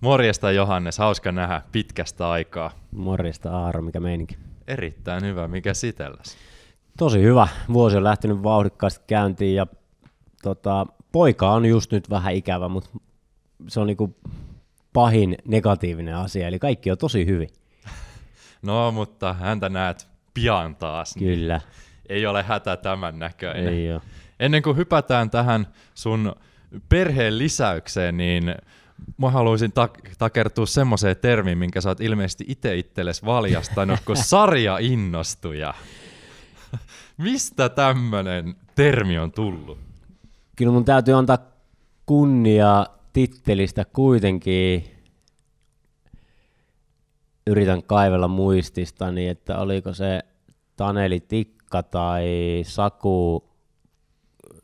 Morjesta Johannes, hauska nähdä pitkästä aikaa. Morjesta Aaro, mikä meininki? Erittäin hyvä, mikä sitelläs? Tosi hyvä, vuosi on lähtenyt vauhdikkaasti käyntiin ja tota, poika on just nyt vähän ikävä, mutta se on niinku pahin negatiivinen asia, eli kaikki on tosi hyvin. no, mutta häntä näet pian taas. Niin Kyllä. Ei ole hätä tämän näköinen. Ei ole. Ennen kuin hypätään tähän sun perheen lisäykseen, niin mä haluaisin tak- takertua semmoiseen termiin, minkä sä oot ilmeisesti itse itsellesi valjastanut, kun sarjainnostuja. Mistä tämmöinen termi on tullut? Kyllä mun täytyy antaa kunnia tittelistä kuitenkin. Yritän kaivella muististani, että oliko se Taneli Tikka tai Saku,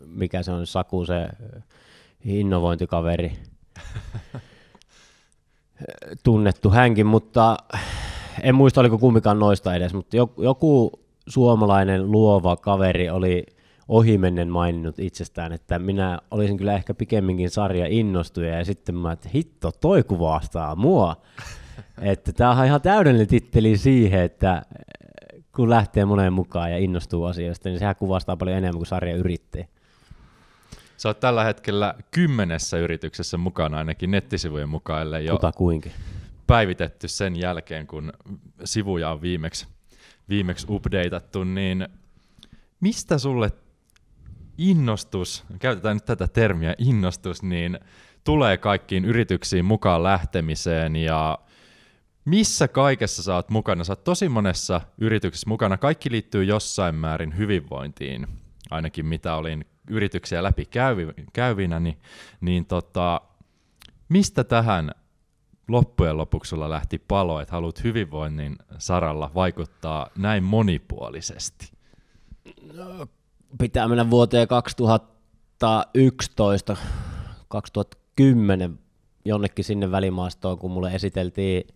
mikä se on Saku se innovointikaveri – tunnettu hänkin, mutta en muista oliko kumminkaan noista edes, mutta joku suomalainen luova kaveri oli ohimennen maininnut itsestään, että minä olisin kyllä ehkä pikemminkin sarja innostuja ja sitten mä, että hitto, toi kuvastaa mua. että tämä on ihan täydellinen titteli siihen, että äh, kun lähtee moneen mukaan ja innostuu asioista, niin sehän kuvastaa paljon enemmän kuin sarja yrittäjä. Sä oot tällä hetkellä kymmenessä yrityksessä mukana ainakin nettisivujen mukaan, ellei jo kuinkin. päivitetty sen jälkeen, kun sivuja on viimeksi, viimeksi updateattu, niin mistä sulle innostus, käytetään nyt tätä termiä innostus, niin tulee kaikkiin yrityksiin mukaan lähtemiseen ja missä kaikessa sä oot mukana? Sä oot tosi monessa yrityksessä mukana. Kaikki liittyy jossain määrin hyvinvointiin, ainakin mitä olin yrityksiä läpi käyvinä, niin, niin tota, mistä tähän loppujen lopuksi sulla lähti palo, että haluat hyvinvoinnin saralla vaikuttaa näin monipuolisesti? No, pitää mennä vuoteen 2011, 2010 jonnekin sinne välimaastoon, kun mulle esiteltiin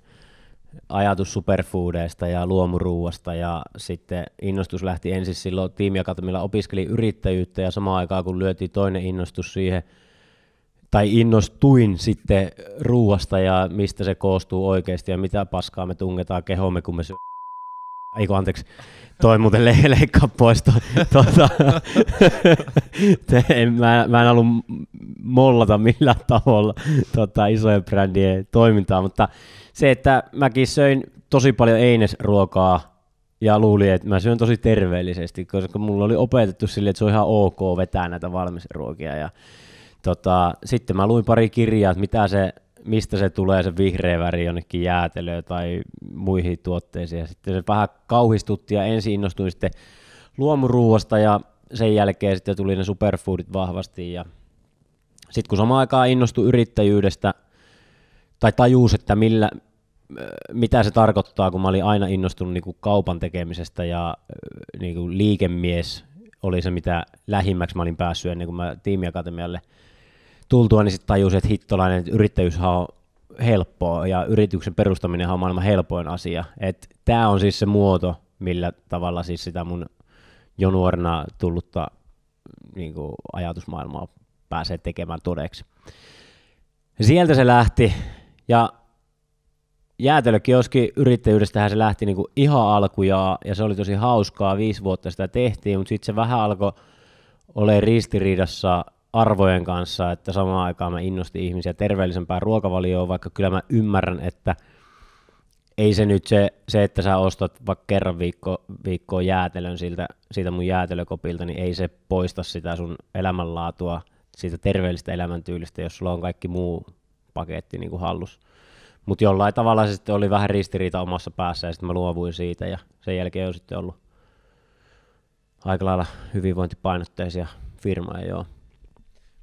ajatus superfoodeista ja luomuruuasta ja sitten innostus lähti ensin silloin tiimiakatemilla opiskeli yrittäjyyttä ja samaan aikaan kun lyötiin toinen innostus siihen, tai innostuin sitten ruuasta ja mistä se koostuu oikeasti ja mitä paskaa me tungetaan kehomme, kun me sy- ei kun anteeksi, toi muuten le- leikkaa pois. To- tuota. en, mä, mä en halua mollata millään tavalla tuota, isojen brändien toimintaa, mutta se, että mäkin söin tosi paljon einesruokaa ja luulin, että mä syön tosi terveellisesti, koska mulla oli opetettu sille, että se on ihan ok vetää näitä valmisruokia. Ja, tota, sitten mä luin pari kirjaa, että mitä se, mistä se tulee se vihreä väri jonnekin jäätelöön tai muihin tuotteisiin. Ja sitten se vähän kauhistutti ja ensin innostuin sitten luomuruuasta ja sen jälkeen sitten tuli ne superfoodit vahvasti. Ja sitten kun samaan aikaan innostui yrittäjyydestä – tai tajus, että millä, äh, mitä se tarkoittaa, kun mä olin aina innostunut niin kuin kaupan tekemisestä ja äh, niin kuin liikemies oli se, mitä lähimmäksi mä olin päässyt ennen kuin mä tiimiakatemialle tultua, niin sitten tajusin, että hittolainen yrittäjyys on helppoa ja yrityksen perustaminen on maailman helpoin asia. Tämä on siis se muoto, millä tavalla siis sitä mun jo nuorena tullutta niin kuin ajatusmaailmaa pääsee tekemään todeksi. Sieltä se lähti ja jäätelökioski yrittäjyydestähän se lähti niin kuin ihan alkujaan ja se oli tosi hauskaa, viisi vuotta sitä tehtiin, mutta sitten se vähän alkoi ole ristiriidassa arvojen kanssa, että samaan aikaan mä innostin ihmisiä terveellisempään ruokavalioon, vaikka kyllä mä ymmärrän, että ei se nyt se, se että sä ostat vaikka kerran viikko, viikkoon jäätelön siltä, siitä mun jäätelökopilta, niin ei se poista sitä sun elämänlaatua, siitä terveellistä elämäntyylistä, jos sulla on kaikki muu paketti niin kuin hallus. Mutta jollain tavalla se sitten oli vähän ristiriita omassa päässä ja sitten mä luovuin siitä ja sen jälkeen on sitten ollut aika lailla hyvinvointipainotteisia firmoja, joo.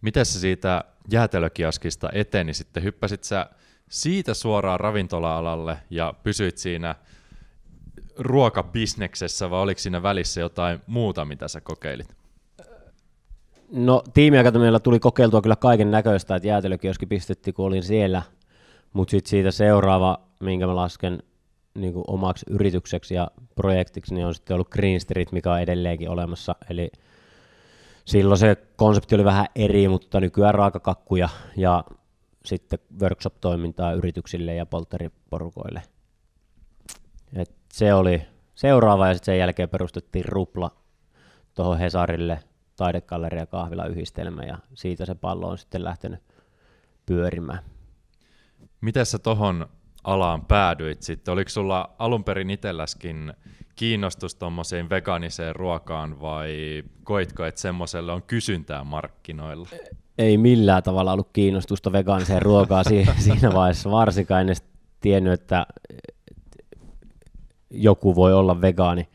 Miten sä siitä jäätelökioskista eteni sitten? Hyppäsit sä siitä suoraan ravintola-alalle ja pysyit siinä ruokabisneksessä vai oliko siinä välissä jotain muuta, mitä sä kokeilit? No tiimiakatemialla tuli kokeiltua kyllä kaiken näköistä, että jäätelökioski pistettiin, kun olin siellä, mutta sitten siitä seuraava, minkä mä lasken niin kuin omaksi yritykseksi ja projektiksi, niin on sitten ollut Green Street, mikä on edelleenkin olemassa, eli silloin se konsepti oli vähän eri, mutta nykyään raakakakkuja ja sitten workshop-toimintaa yrityksille ja polttariporukoille. Et se oli seuraava ja sitten sen jälkeen perustettiin Rupla tuohon Hesarille taidekalleria kahvila yhdistelmä ja siitä se pallo on sitten lähtenyt pyörimään. Miten sä tohon alaan päädyit sitten? Oliko sulla alun perin itselläskin kiinnostus tuommoiseen vegaaniseen ruokaan vai koitko, että semmoiselle on kysyntää markkinoilla? Ei millään tavalla ollut kiinnostusta vegaaniseen ruokaan siinä vaiheessa, varsinkaan en edes tiennyt, että joku voi olla vegaani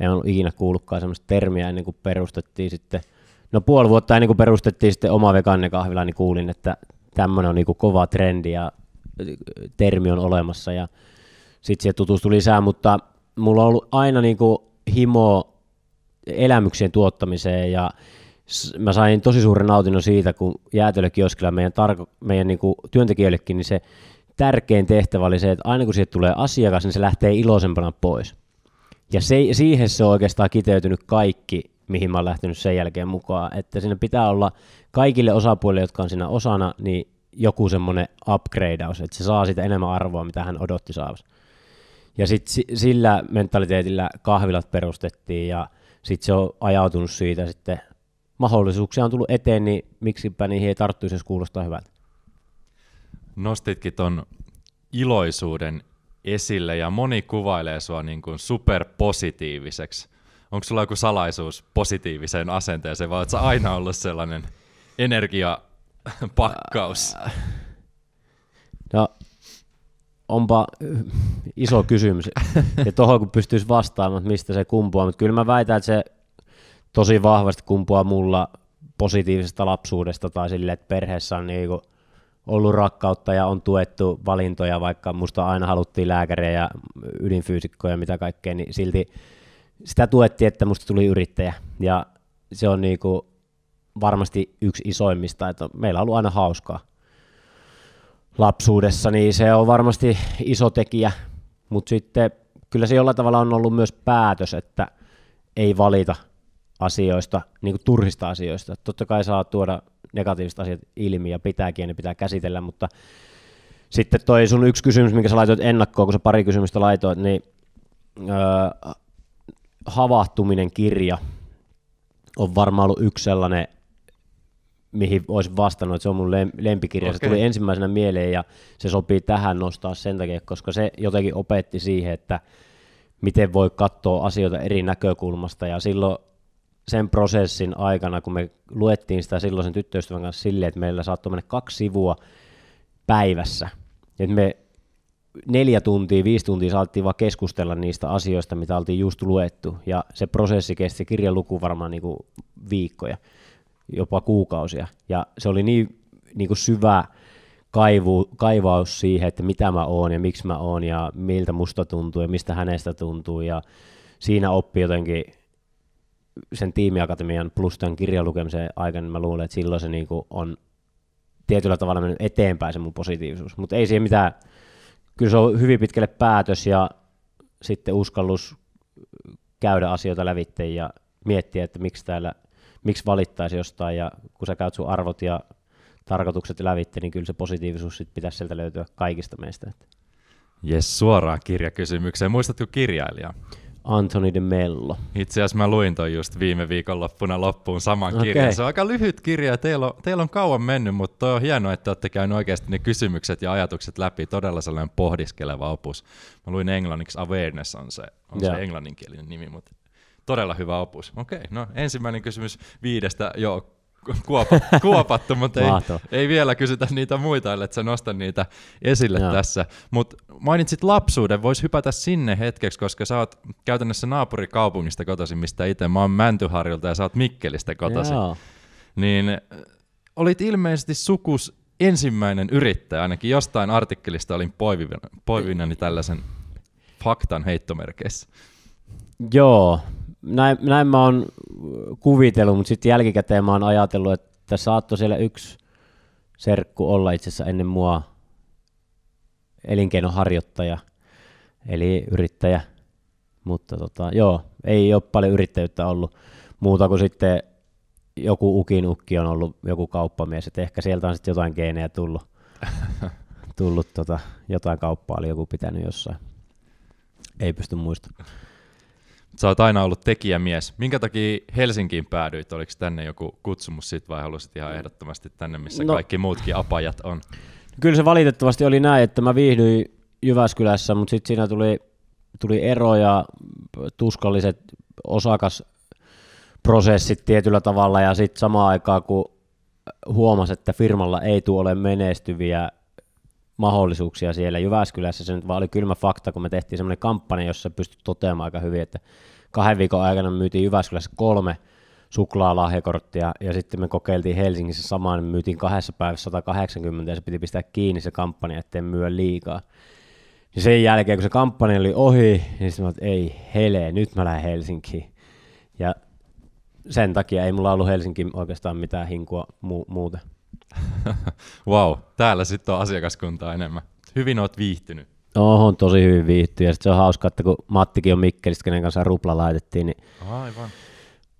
en ollut ikinä kuullutkaan semmoista termiä ennen kuin perustettiin sitten, no puoli vuotta ennen kuin perustettiin sitten oma vegaanekahvila, niin kuulin, että tämmöinen on niin kuin kova trendi ja äh, termi on olemassa ja sitten siihen tutustui lisää, mutta mulla on ollut aina niin kuin himo elämyksien tuottamiseen ja mä sain tosi suuren nautinnon siitä, kun jäätelökioskilla meidän, tarko, meidän niin kuin työntekijöillekin, niin se tärkein tehtävä oli se, että aina kun siihen tulee asiakas, niin se lähtee iloisempana pois. Ja se, siihen se on oikeastaan kiteytynyt kaikki, mihin mä oon lähtenyt sen jälkeen mukaan, että siinä pitää olla kaikille osapuolille, jotka on siinä osana, niin joku semmoinen upgradeaus, että se saa sitä enemmän arvoa, mitä hän odotti saavansa. Ja sitten sillä mentaliteetillä kahvilat perustettiin ja sitten se on ajautunut siitä sitten. Mahdollisuuksia on tullut eteen, niin miksipä niihin ei tarttuisi, jos kuulostaa hyvältä. Nostitkin ton iloisuuden esille ja moni kuvailee sua niin kuin superpositiiviseksi. Onko sulla joku salaisuus positiiviseen asenteeseen vai oletko aina ollut sellainen energiapakkaus? No, onpa iso kysymys. Ja tuohon kun pystyisi vastaamaan, että mistä se kumpuaa, mutta kyllä mä väitän, että se tosi vahvasti kumpuaa mulla positiivisesta lapsuudesta tai silleen, että perheessä on niinku ollut rakkautta ja on tuettu valintoja, vaikka musta aina haluttiin lääkäriä ja ydinfyysikkoja ja mitä kaikkea, niin silti sitä tuettiin, että musta tuli yrittäjä. Ja se on niinku varmasti yksi isoimmista, että meillä on ollut aina hauskaa lapsuudessa, niin se on varmasti iso tekijä, mutta sitten kyllä se jollain tavalla on ollut myös päätös, että ei valita asioista, niin kuin turhista asioista. Totta kai saa tuoda negatiiviset asiat ilmi ja pitääkin ja ne pitää käsitellä, mutta sitten toi sun yksi kysymys, minkä sä laitoit ennakkoon, kun sä pari kysymystä laitoit, niin öö, havahtuminen kirja on varmaan ollut yksi sellainen, mihin olisin vastannut, että se on mun lempikirja. Okay. Se tuli ensimmäisenä mieleen ja se sopii tähän nostaa sen takia, koska se jotenkin opetti siihen, että miten voi katsoa asioita eri näkökulmasta ja silloin sen prosessin aikana, kun me luettiin sitä silloisen tyttöystävän kanssa silleen, että meillä saattoi mennä kaksi sivua päivässä. Että me neljä tuntia, viisi tuntia saatiin vaan keskustella niistä asioista, mitä oltiin just luettu. Ja se prosessi kesti, kirjan luku varmaan niin kuin viikkoja, jopa kuukausia. Ja se oli niin, niin kuin syvä kaivu, kaivaus siihen, että mitä mä oon ja miksi mä oon ja miltä musta tuntuu ja mistä hänestä tuntuu. Ja siinä oppi jotenkin sen tiimiakatemian plus tämän kirjan lukemisen aikana, niin mä luulen, että silloin se niinku on tietyllä tavalla mennyt eteenpäin se mun positiivisuus. Mutta ei siihen mitään, kyllä se on hyvin pitkälle päätös ja sitten uskallus käydä asioita lävitte ja miettiä, että miksi täällä, miksi valittaisi jostain ja kun sä käyt sun arvot ja tarkoitukset lävitte, niin kyllä se positiivisuus sit pitäisi sieltä löytyä kaikista meistä. Jes, suoraan kirjakysymykseen. Muistatko kirjailijaa? Anthony de Mello. Itse asiassa mä luin toi just viime viikonloppuna loppuun saman okay. kirjan. Se on aika lyhyt kirja, teillä on, teillä on kauan mennyt, mutta on hienoa, että olette käyneet oikeasti ne kysymykset ja ajatukset läpi. Todella sellainen pohdiskeleva opus. Mä luin englanniksi Awareness on se, on yeah. se englanninkielinen nimi, mutta todella hyvä opus. Okei, okay, no ensimmäinen kysymys viidestä Joo kuopa, kuopattu, mutta ei, ei vielä kysytä niitä muita, että sä nostan niitä esille Joo. tässä. Mutta mainitsit lapsuuden, vois hypätä sinne hetkeksi, koska sä oot käytännössä naapurikaupungista kotoisin, mistä itse mä oon Mäntyharjulta ja sä oot Mikkelistä kotoisin. Joo. Niin äh, olit ilmeisesti sukus ensimmäinen yrittäjä, ainakin jostain artikkelista olin poivinani tällaisen faktan heittomerkeissä. Joo, näin, näin mä oon kuvitellut, mutta sitten jälkikäteen mä oon ajatellut, että saattoi siellä yksi serkku olla itse asiassa ennen mua elinkeinoharjoittaja, eli yrittäjä. Mutta tota, joo, ei ole paljon yrittäjyyttä ollut muuta kuin sitten joku ukin ukki on ollut joku kauppamies, että ehkä sieltä on sitten jotain geenejä tullut, tullut tota, jotain kauppaa oli joku pitänyt jossain. Ei pysty muistamaan. Sä oot aina ollut tekijämies. Minkä takia Helsinkiin päädyit? Oliko tänne joku kutsumus sit vai halusit ihan ehdottomasti tänne, missä no. kaikki muutkin apajat on? Kyllä se valitettavasti oli näin, että mä viihdyin Jyväskylässä, mutta sitten siinä tuli, tuli ero ja tuskalliset osakasprosessit tietyllä tavalla ja sitten samaan aikaan kun huomasi, että firmalla ei tule ole menestyviä mahdollisuuksia siellä. Jyväskylässä se nyt vaan oli kylmä fakta, kun me tehtiin semmoinen kampanja, jossa pystyi toteamaan aika hyvin, että kahden viikon aikana myytiin Jyväskylässä kolme suklaalahjakorttia ja sitten me kokeiltiin Helsingissä samaan, niin myytiin kahdessa päivässä 180 ja se piti pistää kiinni se kampanja, ettei myö liikaa. Ja sen jälkeen, kun se kampanja oli ohi, niin sitten mä että ei hele, nyt mä lähden Helsinkiin. Ja sen takia ei mulla ollut Helsinki oikeastaan mitään hinkua mu- muuten wow, täällä sitten on asiakaskuntaa enemmän. Hyvin oot viihtynyt. On tosi hyvin viihtynyt ja sitten se on hauska, että kun Mattikin on Mikkelistä, kenen kanssa rupla laitettiin, niin Aivan.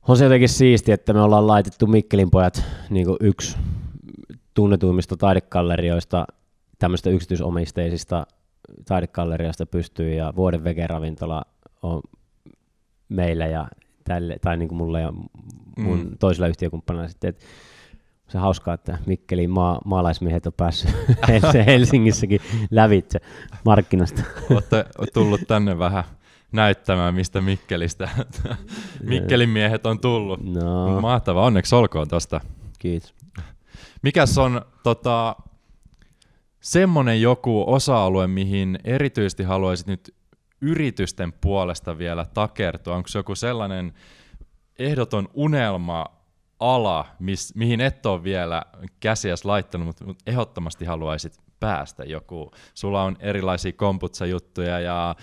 on se jotenkin siistiä, että me ollaan laitettu Mikkelin pojat niin yksi tunnetuimmista taidekallerioista, tämmöistä yksityisomisteisista taidekalleriasta pystyy ja vuoden vegeravintola on meillä ja tälle, tai niin kuin mulle ja mun mm. toisella yhtiökumppanilla sitten, että se on hauskaa, että Mikkelin maa, maalaismiehet on päässyt Helsingissäkin lävitse markkinasta. Olette tullut tänne vähän näyttämään, mistä Mikkelistä Mikkelin miehet on tullut. No. Mahtavaa, onneksi olkoon tosta. Kiitos. Mikäs on tota, semmoinen joku osa-alue, mihin erityisesti haluaisit nyt yritysten puolesta vielä takertua? Onko se joku sellainen ehdoton unelma, ala, mis, mihin et ole vielä käsiäs laittanut, mutta, mutta ehdottomasti haluaisit päästä joku. Sulla on erilaisia komputsajuttuja juttuja ja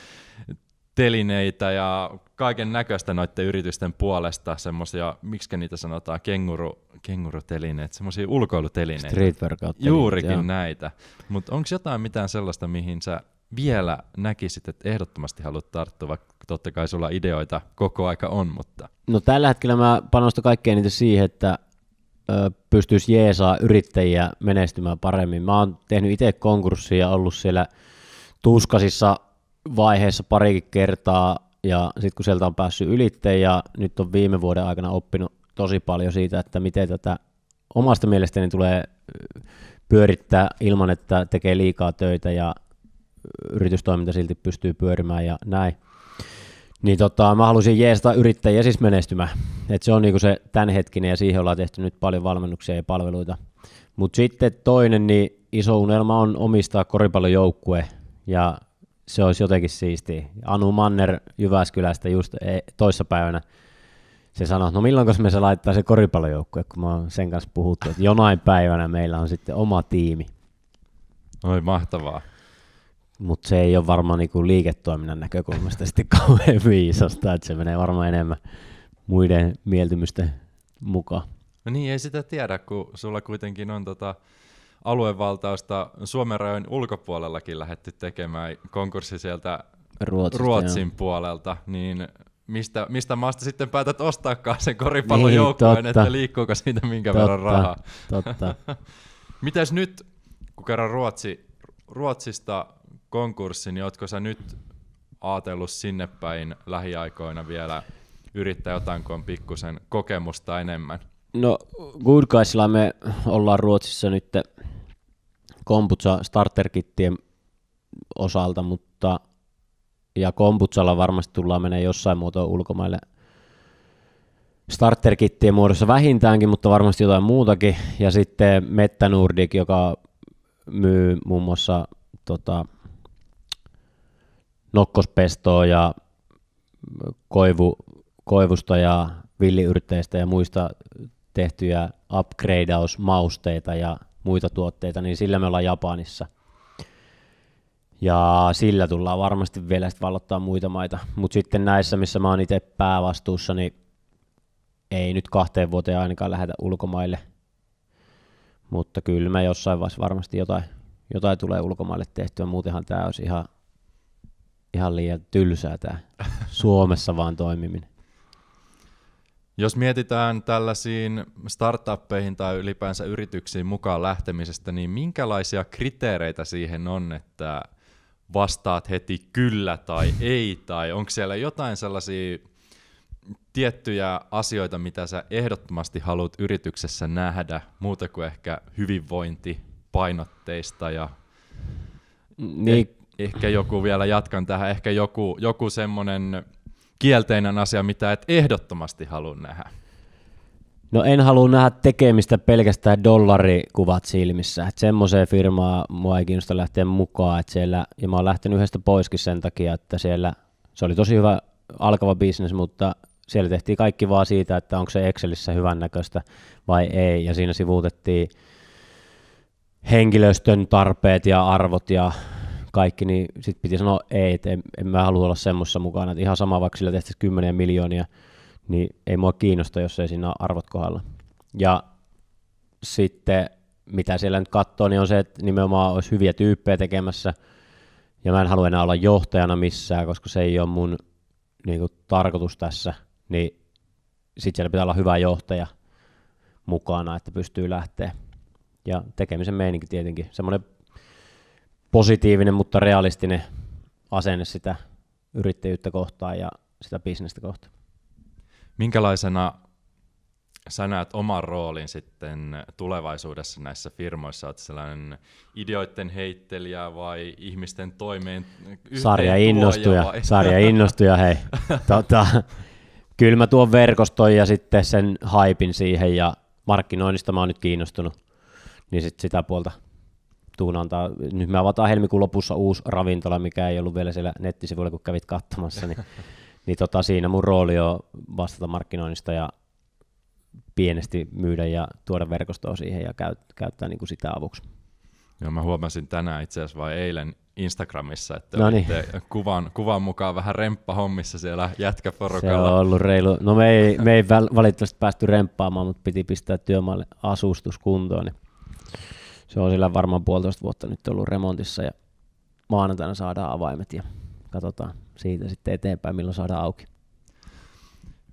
telineitä ja kaiken näköistä noiden yritysten puolesta, semmoisia, miksi niitä sanotaan, kenguru, kengurutelineet, semmoisia ulkoilutelineitä. Street workout Juurikin joo. näitä. Mutta onko jotain mitään sellaista, mihin sä vielä näkisit, että ehdottomasti haluat tarttua, vaikka totta kai sulla ideoita koko aika on, mutta... No tällä hetkellä mä panostan kaikkein niitä siihen, että pystyisi jeesaa yrittäjiä menestymään paremmin. Mä oon tehnyt itse konkurssia, ollut siellä tuskasissa vaiheessa parikin kertaa, ja sitten kun sieltä on päässyt ylitteen, ja nyt on viime vuoden aikana oppinut tosi paljon siitä, että miten tätä omasta mielestäni tulee pyörittää ilman, että tekee liikaa töitä ja yritystoiminta silti pystyy pyörimään ja näin. Niin tota, mä halusin jeesata yrittäjiä siis menestymään. Et se on niinku se tämänhetkinen ja siihen ollaan tehty nyt paljon valmennuksia ja palveluita. Mutta sitten toinen, niin iso unelma on omistaa koripallojoukkue ja se olisi jotenkin siisti. Anu Manner Jyväskylästä just e, toissapäivänä se sanoi, no milloin me se laittaa se koripallojoukkue, kun mä oon sen kanssa puhuttu, että jonain päivänä meillä on sitten oma tiimi. Oi mahtavaa mutta se ei ole varmaan niinku liiketoiminnan näkökulmasta sitten kauhean viisasta, että se menee varmaan enemmän muiden mieltymysten mukaan. No niin, ei sitä tiedä, kun sulla kuitenkin on tota aluevaltausta Suomen rajojen ulkopuolellakin lähetty tekemään konkurssi sieltä Ruotsista, Ruotsin joo. puolelta, niin mistä, mistä maasta sitten päätät ostaakaan sen koripallojoukkueen, niin, totta. että liikkuuko siitä minkä totta, verran rahaa. Totta. Mites nyt, kun kerran Ruotsi, Ruotsista konkurssin, niin ootko sä nyt ajatellut sinne päin lähiaikoina vielä yrittää jotain, kun on pikkusen kokemusta enemmän? No Good Guysilla me ollaan Ruotsissa nyt Komputsa starterkittien osalta, mutta ja Komputsalla varmasti tullaan menee jossain muotoa ulkomaille starterkittien muodossa vähintäänkin, mutta varmasti jotain muutakin. Ja sitten Mettanurdik, joka myy muun muassa tota, nokkospestoa ja koivu, koivusta ja villiyrteistä ja muista tehtyjä upgradeausmausteita ja muita tuotteita, niin sillä me ollaan Japanissa. Ja sillä tullaan varmasti vielä sitten vallottaa muita maita. Mutta sitten näissä, missä mä oon itse päävastuussa, niin ei nyt kahteen vuoteen ainakaan lähetä ulkomaille. Mutta kyllä me jossain vaiheessa varmasti jotain, jotain tulee ulkomaille tehtyä. Muutenhan tämä olisi ihan ihan liian tylsää tämä Suomessa vaan toimiminen. Jos mietitään tällaisiin startuppeihin tai ylipäänsä yrityksiin mukaan lähtemisestä, niin minkälaisia kriteereitä siihen on, että vastaat heti kyllä tai ei, tai onko siellä jotain sellaisia tiettyjä asioita, mitä sä ehdottomasti haluat yrityksessä nähdä, muuta kuin ehkä hyvinvointipainotteista painotteista ja niin, ehkä joku vielä jatkan tähän, ehkä joku, joku semmoinen kielteinen asia, mitä et ehdottomasti halua nähdä? No en halua nähdä tekemistä pelkästään dollarikuvat silmissä. Että semmoiseen firmaa mua ei kiinnosta lähteä mukaan. Että siellä, ja mä oon lähtenyt yhdestä poiskin sen takia, että siellä se oli tosi hyvä alkava bisnes, mutta siellä tehtiin kaikki vaan siitä, että onko se Excelissä hyvännäköistä vai ei. Ja siinä sivuutettiin henkilöstön tarpeet ja arvot ja kaikki, niin sitten piti sanoa ei, että en, en mä halua olla semmoisessa mukana, että ihan sama vaikka sillä tehtäisiin kymmeniä miljoonia, niin ei mua kiinnosta, jos ei siinä ole arvot kohdalla. Ja sitten mitä siellä nyt katsoo, niin on se, että nimenomaan olisi hyviä tyyppejä tekemässä, ja mä en halua enää olla johtajana missään, koska se ei ole mun niin kuin, tarkoitus tässä, niin sitten siellä pitää olla hyvä johtaja mukana, että pystyy lähteä. Ja tekemisen meininki tietenkin, semmoinen positiivinen, mutta realistinen asenne sitä yrittäjyyttä kohtaan ja sitä bisnestä kohtaan. Minkälaisena sä näet oman roolin sitten tulevaisuudessa näissä firmoissa? Olet sellainen ideoiden heittelijä vai ihmisten toimeen Sarja innostuja, vai? sarja innostuja, hei. tota, kyllä mä tuon verkoston ja sitten sen haipin siihen ja markkinoinnista mä oon nyt kiinnostunut, niin sit sitä puolta Tuunalta. Nyt me avataan helmikuun lopussa uusi ravintola, mikä ei ollut vielä siellä nettisivuilla, kun kävit katsomassa. Niin, niin tota, siinä mun rooli on vastata markkinoinnista ja pienesti myydä ja tuoda verkostoa siihen ja käyt, käyttää niin kuin sitä avuksi. Joo, mä huomasin tänään itse asiassa vai eilen Instagramissa, että no niin. kuvan, kuvan mukaan vähän remppahommissa siellä jätkäporukalla. Se on ollut reilu. No me ei, me ei valitettavasti päästy remppaamaan, mutta piti pistää työmaalle asustus kuntoon. Niin se on sillä varmaan puolitoista vuotta nyt ollut remontissa ja maanantaina saadaan avaimet ja katsotaan siitä sitten eteenpäin, milloin saadaan auki.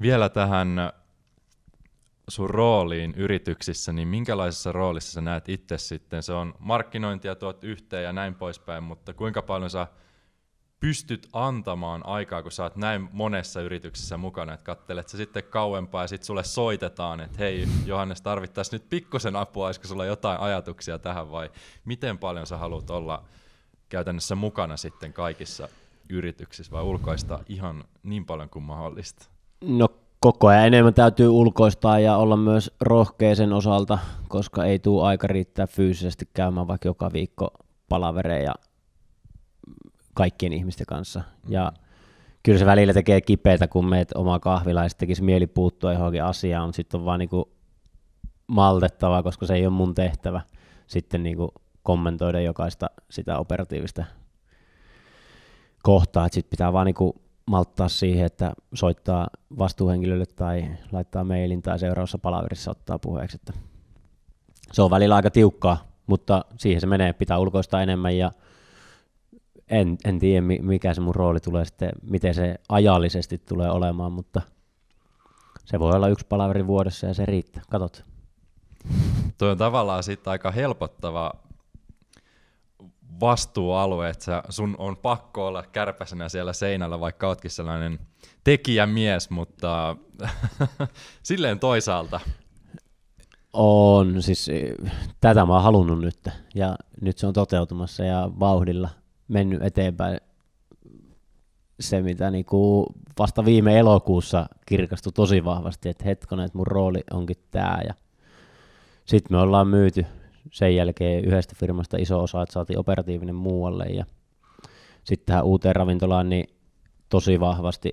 Vielä tähän sun rooliin yrityksissä, niin minkälaisessa roolissa sä näet itse sitten? Se on markkinointia tuot yhteen ja näin poispäin, mutta kuinka paljon sä pystyt antamaan aikaa, kun sä oot näin monessa yrityksessä mukana, että kattelet sä sitten kauempaa ja sitten sulle soitetaan, että hei Johannes, tarvittaisiin nyt pikkusen apua, olisiko sulla jotain ajatuksia tähän vai miten paljon sä haluat olla käytännössä mukana sitten kaikissa yrityksissä vai ulkoista ihan niin paljon kuin mahdollista? No koko ajan enemmän täytyy ulkoistaa ja olla myös rohkea sen osalta, koska ei tule aika riittää fyysisesti käymään vaikka joka viikko palavereja kaikkien ihmisten kanssa. Mm. Ja kyllä se välillä tekee kipeätä, kun meet oma kahvila ja sitten mieli puuttua johonkin asiaan, mutta sitten on vaan niinku maltettava, koska se ei ole mun tehtävä sitten niinku kommentoida jokaista sitä operatiivista kohtaa. Sitten pitää vaan niinku malttaa siihen, että soittaa vastuuhenkilölle tai laittaa mailin tai seuraavassa palaverissa ottaa puheeksi. Että se on välillä aika tiukkaa, mutta siihen se menee. Pitää ulkoistaa enemmän ja en, en tiedä, mikä se mun rooli tulee sitten, miten se ajallisesti tulee olemaan, mutta se voi olla yksi palaveri vuodessa ja se riittää. Katot. Tuo on tavallaan sitten aika helpottava vastuualue, että sä, sun on pakko olla kärpäsenä siellä seinällä, vaikka ootkin sellainen tekijämies, mutta silleen toisaalta. On, siis tätä mä oon halunnut nyt ja nyt se on toteutumassa ja vauhdilla – mennyt eteenpäin se, mitä niin kuin vasta viime elokuussa kirkastui tosi vahvasti, että hetkonen, että mun rooli onkin tämä. Ja sitten me ollaan myyty sen jälkeen yhdestä firmasta iso osa, että saatiin operatiivinen muualle. Ja sitten tähän uuteen ravintolaan niin tosi vahvasti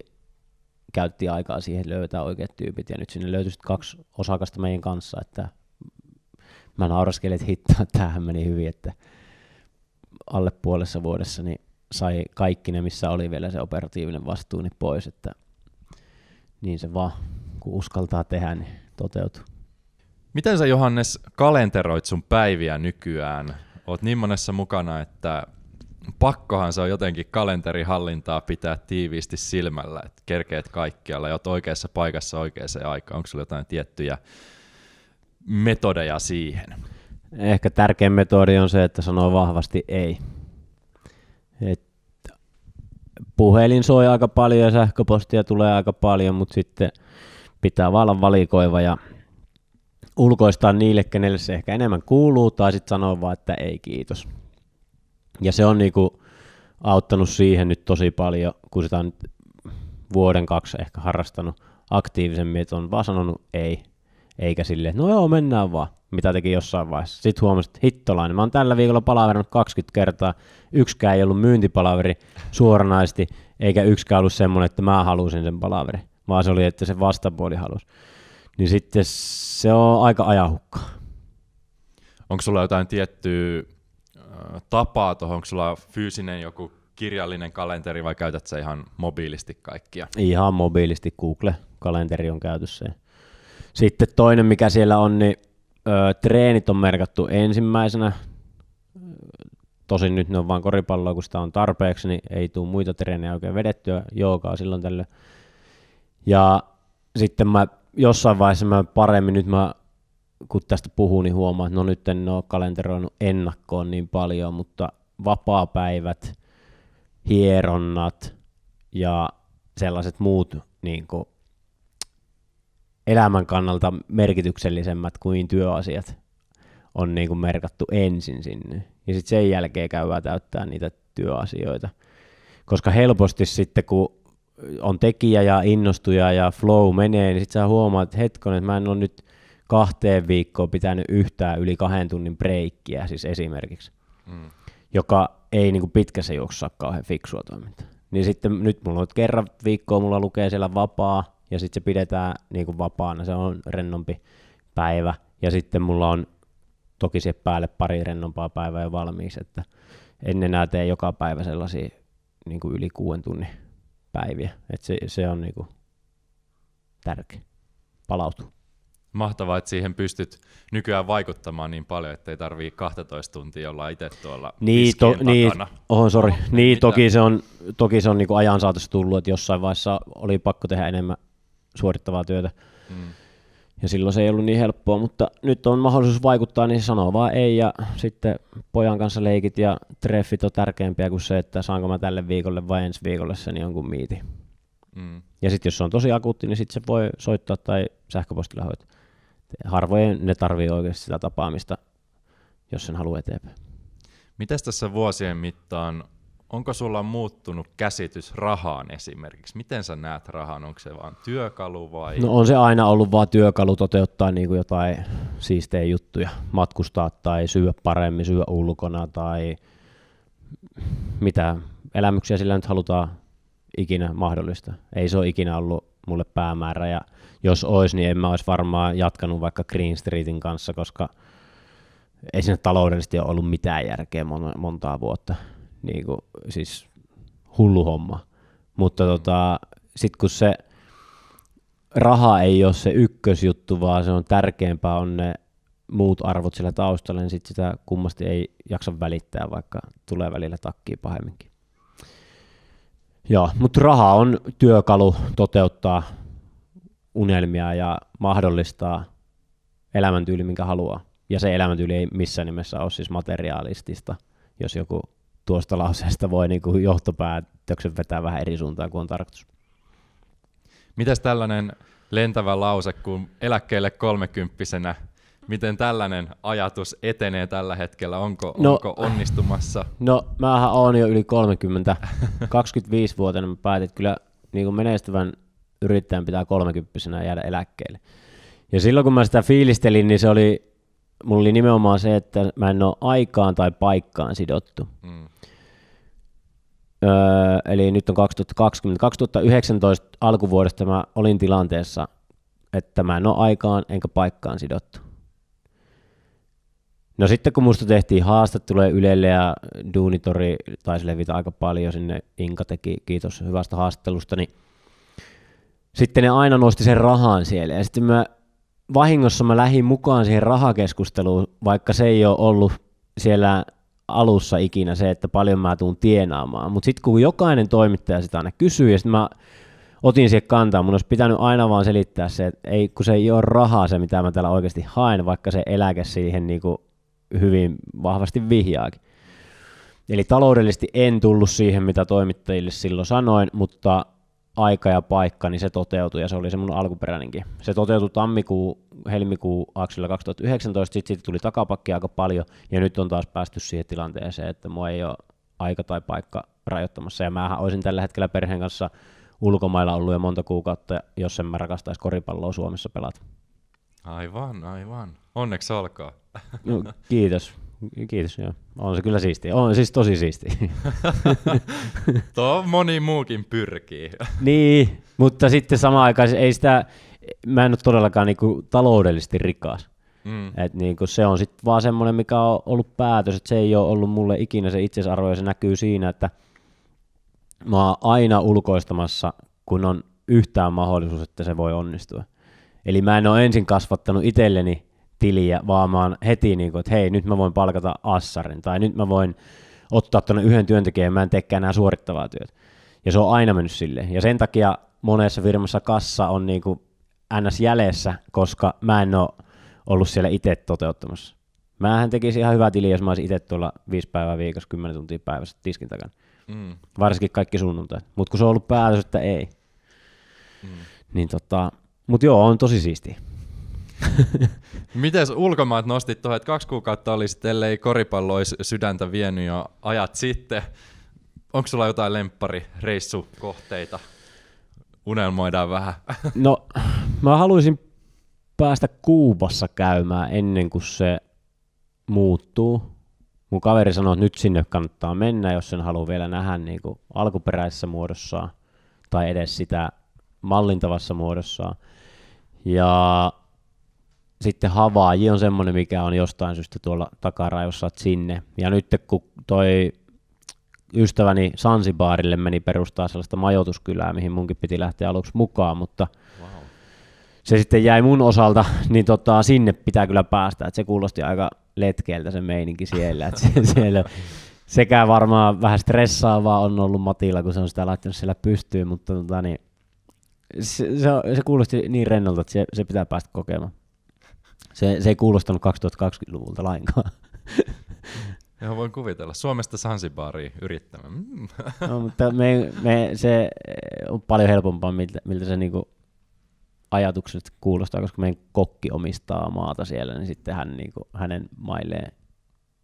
käytti aikaa siihen, löytää oikeat tyypit. Ja nyt sinne löytyi kaksi osakasta meidän kanssa, että mä nauraskelin, että hitto, tämähän meni hyvin, että alle puolessa vuodessa niin sai kaikki ne, missä oli vielä se operatiivinen vastuu, niin pois, että niin se vaan, kun uskaltaa tehdä, niin toteutuu. Miten sä Johannes kalenteroit sun päiviä nykyään? Oot niin monessa mukana, että pakkohan se on jotenkin kalenterihallintaa pitää tiiviisti silmällä, että kerkeet kaikkialla ja oot oikeassa paikassa oikeaan aikaan. Onko sulla jotain tiettyjä metodeja siihen? ehkä tärkein metodi on se, että sanoo vahvasti ei. Et puhelin soi aika paljon ja sähköpostia tulee aika paljon, mutta sitten pitää vaan olla valikoiva ja ulkoistaa niille, kenelle se ehkä enemmän kuuluu, tai sitten sanoa vaan, että ei kiitos. Ja se on niinku auttanut siihen nyt tosi paljon, kun sitä on vuoden kaksi ehkä harrastanut aktiivisemmin, että on vaan sanonut ei eikä silleen, no joo, mennään vaan, mitä teki jossain vaiheessa. Sitten huomasit, että hittolainen, mä oon tällä viikolla palaverannut 20 kertaa, yksikään ei ollut myyntipalaveri suoranaisesti, eikä yksikään ollut semmoinen, että mä halusin sen palaverin, vaan se oli, että se vastapuoli halusi. Niin sitten se on aika ajahukkaa. Onko sulla jotain tiettyä tapaa tuohon, onko sulla fyysinen joku kirjallinen kalenteri vai käytät sä ihan mobiilisti kaikkia? Ihan mobiilisti Google-kalenteri on käytössä sitten toinen, mikä siellä on, niin ö, treenit on merkattu ensimmäisenä. Tosin nyt ne on vain koripalloa, kun sitä on tarpeeksi, niin ei tule muita treenejä oikein vedettyä joogaa silloin tällöin. Ja sitten mä jossain vaiheessa mä paremmin, nyt mä kun tästä puhuu, niin huomaa, että no nyt en ole kalenteroinut ennakkoon niin paljon, mutta vapaapäivät, hieronnat ja sellaiset muut niin kuin elämän kannalta merkityksellisemmät kuin työasiat on niin kuin merkattu ensin sinne. Ja sitten sen jälkeen käydään täyttää niitä työasioita. Koska helposti sitten, kun on tekijä ja innostuja ja flow menee, niin sitten sä huomaat, että hetkon, että mä en ole nyt kahteen viikkoon pitänyt yhtään yli kahden tunnin breikkiä siis esimerkiksi, mm. joka ei niin kuin pitkässä juoksussa ole kauhean fiksua toimintaa. Niin sitten nyt mulla on kerran viikkoa, mulla lukee siellä vapaa, ja sitten se pidetään niin kuin vapaana, se on rennompi päivä, ja sitten mulla on toki se päälle pari rennompaa päivää jo valmiiksi, että en enää tee joka päivä sellaisia niin kuin yli kuuden tunnin päiviä, että se, se on niin kuin tärkeä, palautu. Mahtavaa, että siihen pystyt nykyään vaikuttamaan niin paljon, ettei tarvii 12 tuntia olla itse tuolla niin, to, niin, takana. Niin, oho, sorry. No, niin, toki se on, toki se on niin ajan saatossa tullut, että jossain vaiheessa oli pakko tehdä enemmän suorittavaa työtä. Mm. Ja silloin se ei ollut niin helppoa, mutta nyt on mahdollisuus vaikuttaa, niin sanoo vaan ei ja sitten pojan kanssa leikit ja treffit on tärkeämpiä kuin se, että saanko mä tälle viikolle vai ensi viikolle sen jonkun miiti. Mm. Ja sitten jos se on tosi akuutti, niin sitten se voi soittaa tai sähköpostilla hoitaa. Harvoin ne tarvii oikeasti sitä tapaamista, jos sen haluaa eteenpäin. Mitäs tässä vuosien mittaan onko sulla muuttunut käsitys rahaan esimerkiksi? Miten sä näet rahan? Onko se vaan työkalu vai? No on se aina ollut vaan työkalu toteuttaa niin kuin jotain siistejä juttuja. Matkustaa tai syö paremmin, syö ulkona tai mitä elämyksiä sillä nyt halutaan ikinä mahdollista. Ei se ole ikinä ollut mulle päämäärä ja jos olisi, niin en mä olisi varmaan jatkanut vaikka Green Streetin kanssa, koska ei siinä taloudellisesti ole ollut mitään järkeä montaa vuotta niin kuin, siis hullu homma. Mutta tota, sitten kun se raha ei ole se ykkösjuttu, vaan se on tärkeämpää on ne muut arvot sillä taustalla, niin sit sitä kummasti ei jaksa välittää, vaikka tulee välillä takkiin pahemminkin. Joo, mutta raha on työkalu toteuttaa unelmia ja mahdollistaa elämäntyyli, minkä haluaa. Ja se elämäntyyli ei missään nimessä ole siis materiaalistista, jos joku tuosta lauseesta voi niin kuin johtopäätöksen vetää vähän eri suuntaan kuin on tarkoitus. Mitäs tällainen lentävä lause, kun eläkkeelle kolmekymppisenä, miten tällainen ajatus etenee tällä hetkellä? Onko, no, onko onnistumassa? No, mä on jo yli 30. 25-vuotena mä päätin, että kyllä niin kuin menestyvän yrittäjän pitää kolmekymppisenä jäädä eläkkeelle. Ja silloin kun mä sitä fiilistelin, niin se oli mulla oli nimenomaan se, että mä en ole aikaan tai paikkaan sidottu. Mm. Öö, eli nyt on 2020. 2019 alkuvuodesta mä olin tilanteessa, että mä en ole aikaan enkä paikkaan sidottu. No sitten kun musta tehtiin haastatteluja Ylelle ja Duunitori taisi levitä aika paljon sinne, Inka teki, kiitos hyvästä haastattelusta, niin sitten ne aina nosti sen rahan siellä. Ja sitten mä vahingossa mä lähdin mukaan siihen rahakeskusteluun, vaikka se ei ole ollut siellä alussa ikinä se, että paljon mä tuun tienaamaan. Mutta sitten kun jokainen toimittaja sitä aina kysyy, ja sitten mä otin siihen kantaa, mun olisi pitänyt aina vaan selittää se, että ei, kun se ei ole rahaa se, mitä mä täällä oikeasti haen, vaikka se eläke siihen niin kuin hyvin vahvasti vihjaakin. Eli taloudellisesti en tullut siihen, mitä toimittajille silloin sanoin, mutta aika ja paikka, niin se toteutui ja se oli se mun alkuperäinenkin. Se toteutui tammikuun, helmikuun aksilla 2019, sitten siitä tuli takapakki aika paljon ja nyt on taas päästy siihen tilanteeseen, että mua ei ole aika tai paikka rajoittamassa ja mä olisin tällä hetkellä perheen kanssa ulkomailla ollut jo monta kuukautta, jos en mä rakastaisi koripalloa Suomessa pelata. Aivan, aivan. Onneksi alkaa. No, kiitos. Kiitos, joo. On se kyllä siisti. On siis tosi siisti. Tuo moni muukin pyrkii. niin, mutta sitten samaan aikaan ei sitä, mä en ole todellakaan niinku taloudellisesti rikas. Mm. Et niinku se on sitten vaan semmoinen, mikä on ollut päätös, että se ei ole ollut mulle ikinä se itsesarvo ja se näkyy siinä, että mä oon aina ulkoistamassa, kun on yhtään mahdollisuus, että se voi onnistua. Eli mä en ole ensin kasvattanut itselleni tiliä, vaan mä oon heti niin kuin, että hei, nyt mä voin palkata assarin, tai nyt mä voin ottaa tuonne yhden työntekijän, mä en teekään enää suorittavaa työtä. Ja se on aina mennyt silleen. Ja sen takia monessa firmassa kassa on niin kuin ns. jäljessä, koska mä en ole ollut siellä itse toteuttamassa. Mähän tekisi ihan hyvää tiliä, jos mä olisin itse tuolla viisi päivää viikossa, kymmenen tuntia päivässä tiskin takana. Mm. Varsinkin kaikki sunnuntai. Mutta kun se on ollut päätös, että ei. Mm. Niin tota, mutta joo, on tosi siistiä. Miten ulkomaat nostit tuohon, että kaksi kuukautta oli sitten, ellei koripallo olisi sydäntä vienyt jo ajat sitten. Onko sulla jotain kohteita Unelmoidaan vähän. no, mä haluaisin päästä Kuubassa käymään ennen kuin se muuttuu. Mun kaveri sanoi, että nyt sinne kannattaa mennä, jos sen haluaa vielä nähdä niin kuin alkuperäisessä muodossaan tai edes sitä mallintavassa muodossaan. Ja sitten Havaaji on semmoinen, mikä on jostain syystä tuolla takaraivossa sinne. Ja nyt kun toi ystäväni Sansibaarille meni perustaa sellaista majoituskylää, mihin munkin piti lähteä aluksi mukaan, mutta wow. se sitten jäi mun osalta, niin tota, sinne pitää kyllä päästä. Et se kuulosti aika letkeeltä se meininki siellä. Et siellä sekä varmaan vähän stressaavaa on ollut Matilla, kun se on sitä laittanut siellä pystyyn, mutta tota, niin, se, se, se, kuulosti niin rennolta, että se, se pitää päästä kokemaan. Se, se ei kuulostanut 2020-luvulta lainkaan. Joo, voin kuvitella. Suomesta Sansibaariin yrittämään. Mm. No, mutta me, me, se on paljon helpompaa, miltä, miltä se niinku ajatukset kuulostaa, koska meidän kokki omistaa maata siellä, niin sitten hän, niinku, hänen mailleen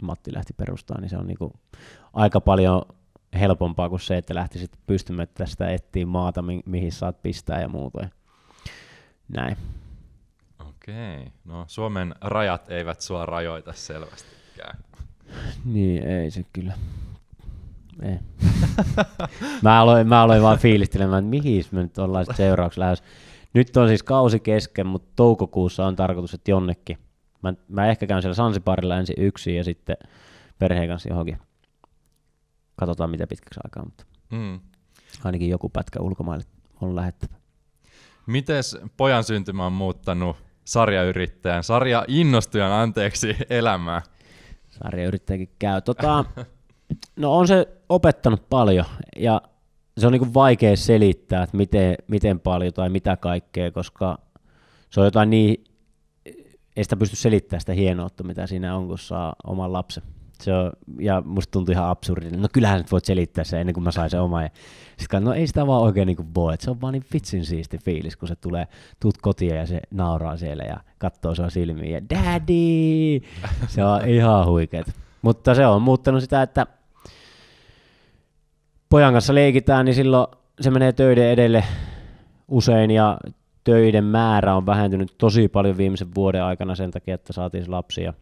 Matti lähti perustamaan, niin se on niinku aika paljon helpompaa kuin se, että lähtisit pystymättä tästä etsiä maata, mi- mihin saat pistää ja muuta. Näin. Okei, no Suomen rajat eivät sua rajoita selvästikään. Niin, ei se kyllä. Ei. mä, aloin, mä aloin vaan fiilistelemään, että mihin me nyt ollaan sit seuraavaksi lähes. Nyt on siis kausi kesken, mutta toukokuussa on tarkoitus, että jonnekin. Mä, mä ehkä käyn siellä Sansiparilla ensin yksi ja sitten perheen kanssa johonkin. Katsotaan mitä pitkäksi aikaa, mutta mm. ainakin joku pätkä ulkomaille on lähettävä. Mites pojan syntymä on muuttanut sarjayrittäjän, sarjainnostujan, anteeksi, elämää? Sarjayrittäjäkin käy. Tota, no on se opettanut paljon ja se on niin vaikea selittää, että miten, miten paljon tai mitä kaikkea, koska se on jotain niin, ei sitä pysty selittämään sitä hienoutta, mitä siinä on, kun saa oman lapsen. Se on, ja musta tuntui ihan absurdille. No kyllähän nyt voit selittää se ennen kuin mä sain sen oman. Ja sit kai, no ei sitä vaan oikein niinku voi. Et se on vaan niin vitsin siisti fiilis, kun se tulee, tuut kotiin ja se nauraa siellä ja katsoo sua silmiin ja daddy! Se on ihan huikeet. Mutta se on muuttanut sitä, että pojan kanssa leikitään, niin silloin se menee töiden edelle usein ja töiden määrä on vähentynyt tosi paljon viimeisen vuoden aikana sen takia, että saatiin lapsia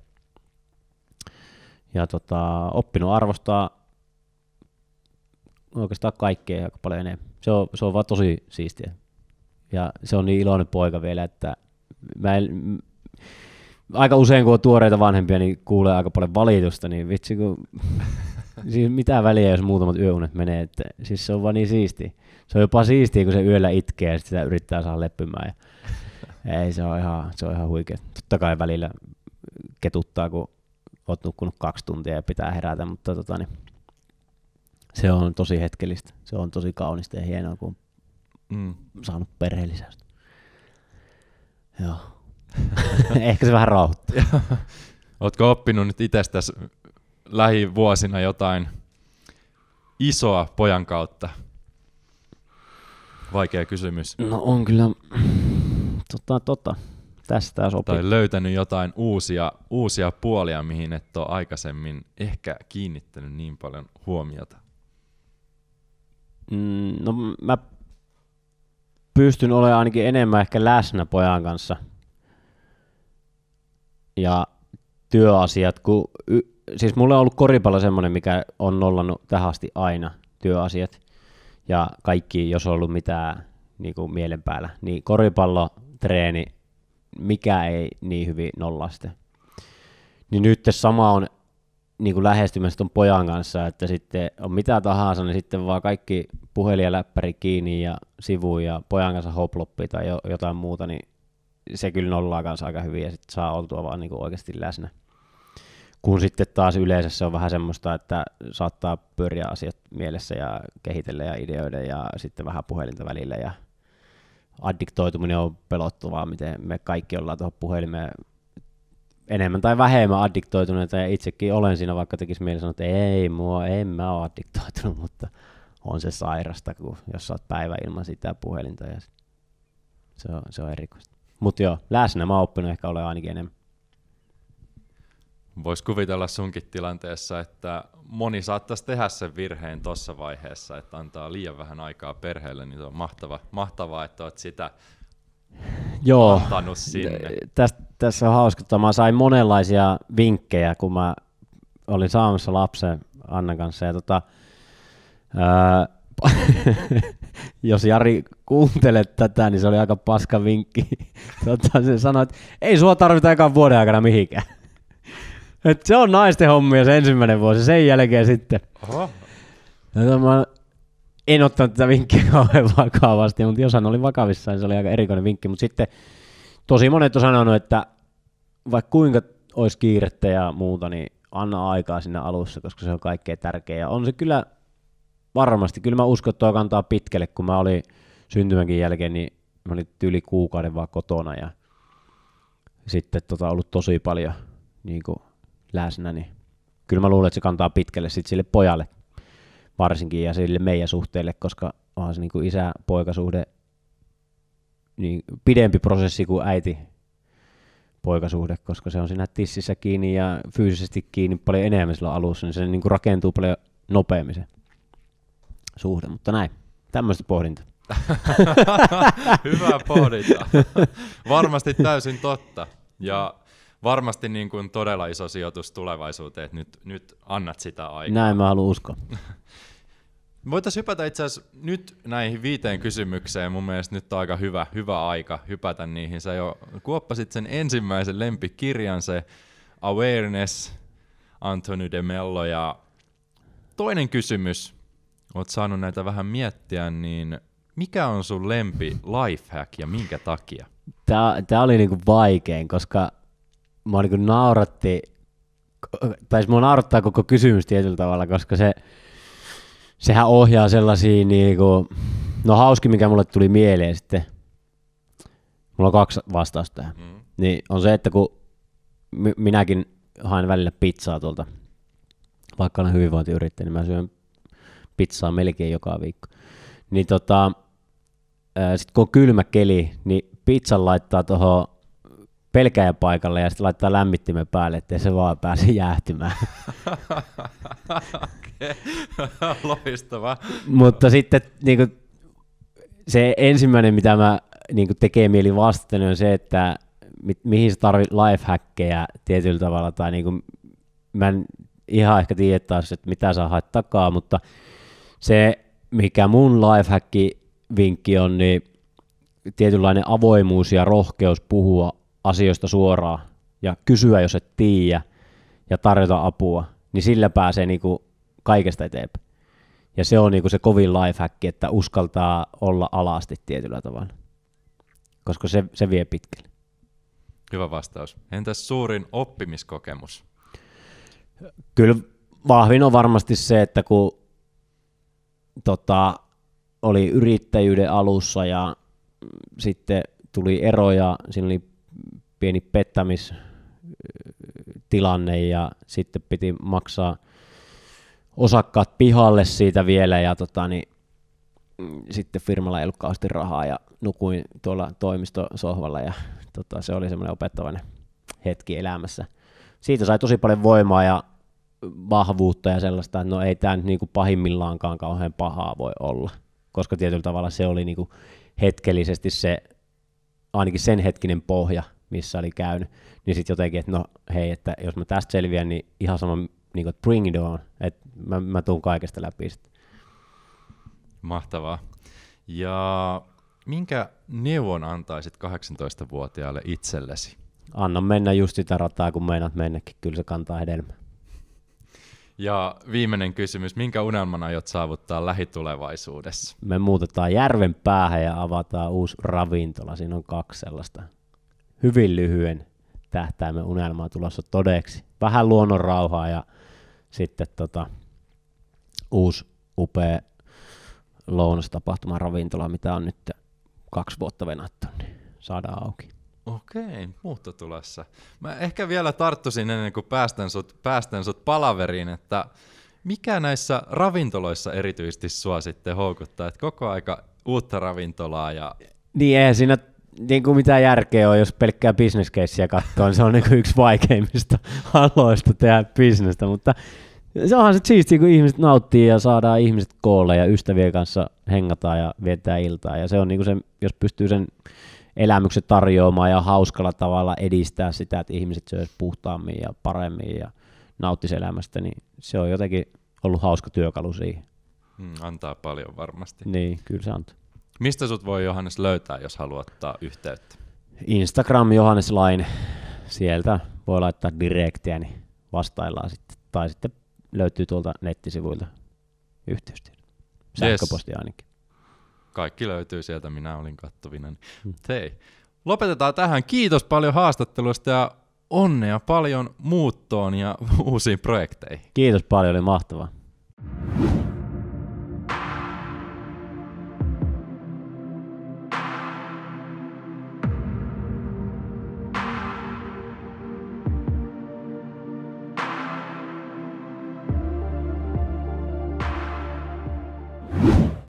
ja tota, oppinut arvostaa oikeastaan kaikkea aika paljon enemmän. Se on, se on vaan tosi siistiä. Ja se on niin iloinen poika vielä, että mä en, aika usein kun on tuoreita vanhempia, niin kuulee aika paljon valitusta, niin vitsi kun... siis mitä väliä, jos muutamat yöunet menee, että siis se on vaan niin siisti. Se on jopa siistiä, kun se yöllä itkee ja sit sitä yrittää saada leppymään. Ja... Ei, se on ihan, se on ihan huikea. Totta kai välillä ketuttaa, kun oot nukkunut kaksi tuntia ja pitää herätä, mutta tota, niin, se on tosi hetkellistä. Se on tosi kaunista ja hienoa, kun on mm. saanut perheellisäystä. Joo. Ehkä se vähän rauhoittaa. Oletko oppinut nyt itsestäsi lähivuosina jotain isoa pojan kautta? Vaikea kysymys. No on kyllä, tota, tota. Tästä taas Tai löytänyt jotain uusia, uusia puolia, mihin et ole aikaisemmin ehkä kiinnittänyt niin paljon huomiota. Mm, no mä pystyn olemaan ainakin enemmän ehkä läsnä pojan kanssa. Ja työasiat, kun y- siis mulla on ollut koripallo semmoinen, mikä on nollannut tähän asti aina työasiat ja kaikki, jos on ollut mitään niin kuin mielen päällä, niin koripallo, treeni, mikä ei niin hyvin nollaa sitä. Niin nyt sama on niin kuin lähestymässä ton pojan kanssa, että sitten on mitä tahansa, niin sitten vaan kaikki puhelin ja läppäri kiinni ja sivu ja pojan kanssa hoploppi tai jo, jotain muuta, niin se kyllä nollaa kanssa aika hyvin ja sitten saa oltua vaan niin kuin oikeasti läsnä. Kun sitten taas yleensä se on vähän semmoista, että saattaa pyöriä asiat mielessä ja kehitellä ja ideoida ja sitten vähän puhelinta välillä ja addiktoituminen on pelottavaa, miten me kaikki ollaan tuohon puhelimeen enemmän tai vähemmän addiktoituneita, ja itsekin olen siinä, vaikka tekisi mieli sanoa, että ei mua, en mä ole addiktoitunut, mutta on se sairasta, kun jos saat päivä ilman sitä puhelinta, ja se on, se on erikoista. Mutta joo, läsnä mä oon oppinut ehkä ole ainakin enemmän. Voisi kuvitella sunkin tilanteessa, että moni saattaisi tehdä sen virheen tuossa vaiheessa, että antaa liian vähän aikaa perheelle, niin se on mahtava, mahtavaa, että olet sitä Joo. antanut sinne. Tästä, tässä on hauska, mä sain monenlaisia vinkkejä, kun mä olin saamassa lapsen Annan kanssa. Ja tota, ää, jos Jari kuuntelet tätä, niin se oli aika paska vinkki. tota, se sanoi, että ei sua tarvita ekan vuoden aikana mihinkään. Et se on naisten hommia se ensimmäinen vuosi, sen jälkeen sitten. Oho. Tätä no, no, mä en ottanut tätä vinkkiä kauhean vakavasti, mutta hän oli niin se oli aika erikoinen vinkki. Mutta sitten tosi monet on sanonut, että vaikka kuinka olisi kiirettä ja muuta, niin anna aikaa sinne alussa, koska se on kaikkein tärkeä. Ja on se kyllä varmasti, kyllä mä uskon, että kantaa pitkälle, kun mä olin syntymänkin jälkeen, niin mä olin yli kuukauden vaan kotona ja sitten tota, ollut tosi paljon niin kuin läsnä, niin kyllä mä luulen, että se kantaa pitkälle sit sille pojalle varsinkin ja sille meidän suhteelle, koska onhan se niin isä-poikasuhde niin pidempi prosessi kuin äiti poikasuhde, koska se on siinä tississä kiinni ja fyysisesti kiinni paljon enemmän silloin alussa, niin se niin kuin rakentuu paljon nopeammin se suhde, mutta näin, tämmöistä pohdinta. Hyvä pohdinta. Varmasti täysin totta. Ja varmasti niin kuin todella iso sijoitus tulevaisuuteen, että nyt, nyt annat sitä aikaa. Näin mä haluan uskoa. Voitaisiin hypätä itse asiassa nyt näihin viiteen kysymykseen. Mun mielestä nyt on aika hyvä, hyvä aika hypätä niihin. Sä jo kuoppasit sen ensimmäisen lempikirjan, se Awareness, Anthony de Mello. Ja toinen kysymys, oot saanut näitä vähän miettiä, niin mikä on sun lempi lifehack ja minkä takia? Tämä, tämä oli niinku vaikein, koska mua niin nauratti, tai siis mua naurattaa koko kysymys tietyllä tavalla, koska se, sehän ohjaa sellaisia, niin kuin, no hauski mikä mulle tuli mieleen sitten, mulla on kaksi vastausta tähän, mm. niin on se, että kun minäkin haen välillä pizzaa tuolta, vaikka olen hyvinvointiyrittäjä, niin mä syön pizzaa melkein joka viikko, niin tota, sitten kun on kylmä keli, niin pizzan laittaa tuohon pelkäjän paikalle ja sitten laittaa lämmittimen päälle, ettei se vaan pääse jäähtymään. Loistavaa. Mutta sitten niin kuin, se ensimmäinen, mitä mä niin kuin tekee mieli vastata, niin on se, että mi- mihin sä tarvit lifehackkejä tietyllä tavalla, tai niin kuin, mä en ihan ehkä tiedä taas, että mitä saa haet takaa, mutta se, mikä mun lifehack-vinkki on, niin tietynlainen avoimuus ja rohkeus puhua asioista suoraan ja kysyä, jos et tiedä, ja tarjota apua, niin sillä pääsee niin kuin kaikesta eteenpäin. Ja se on niin kuin se kovin lifehack, että uskaltaa olla alasti tietyllä tavalla, koska se, se vie pitkälle. Hyvä vastaus. Entäs suurin oppimiskokemus? Kyllä vahvin on varmasti se, että kun tota, oli yrittäjyyden alussa ja sitten tuli eroja, siinä oli pieni pettämistilanne ja sitten piti maksaa osakkaat pihalle siitä vielä ja tota, niin, mm, sitten firmalla ei ollut rahaa ja nukuin tuolla toimistosohvalla ja tota, se oli semmoinen opettavainen hetki elämässä. Siitä sai tosi paljon voimaa ja vahvuutta ja sellaista, että no ei tämä nyt niinku pahimmillaankaan kauhean pahaa voi olla, koska tietyllä tavalla se oli niinku hetkellisesti se, ainakin sen hetkinen pohja, missä oli käynyt, niin sitten jotenkin, että no hei, että jos mä tästä selviän, niin ihan sama niin kuin, bring it on, että mä, mä tuun kaikesta läpi sitten. Mahtavaa. Ja minkä neuvon antaisit 18-vuotiaalle itsellesi? Anna mennä just sitä rataa, kun meinaat mennäkin, kyllä se kantaa hedelmää. Ja viimeinen kysymys, minkä unelman aiot saavuttaa lähitulevaisuudessa? Me muutetaan järven päähän ja avataan uusi ravintola, siinä on kaksi sellaista hyvin lyhyen tähtäimen unelmaa tulossa todeksi. Vähän luonnon rauhaa ja sitten tota, uusi upea lounastapahtuma ravintola, mitä on nyt kaksi vuotta venattu, niin saadaan auki. Okei, muutta tulossa. Mä ehkä vielä tarttuisin ennen kuin päästän sut, päästän sut palaveriin, että mikä näissä ravintoloissa erityisesti sua sitten houkuttaa? että koko aika uutta ravintolaa ja... Niin, eihän siinä niin kuin mitä järkeä on, jos pelkkää bisneskeissiä katsoo, niin se on niin kuin yksi vaikeimmista aloista tehdä bisnestä, mutta se onhan se siistiä, kun ihmiset nauttii ja saadaan ihmiset koolle ja ystävien kanssa hengataan ja vietetään iltaa. Ja se on niin kuin se, jos pystyy sen elämyksen tarjoamaan ja hauskalla tavalla edistää sitä, että ihmiset syö puhtaammin ja paremmin ja nauttisivat elämästä, niin se on jotenkin ollut hauska työkalu siihen. Mm, antaa paljon varmasti. Niin, kyllä se antaa. Mistä sut voi Johannes löytää, jos haluat ottaa yhteyttä? Instagram Johannes Lain. Sieltä voi laittaa direktiä, niin vastaillaan sitten. Tai sitten löytyy tuolta nettisivuilta yhteystiedot. Sähköposti yes. ainakin. Kaikki löytyy sieltä, minä olin kattovina. Niin mm. Hei, lopetetaan tähän. Kiitos paljon haastattelusta ja onnea paljon muuttoon ja uusiin projekteihin. Kiitos paljon, oli mahtavaa.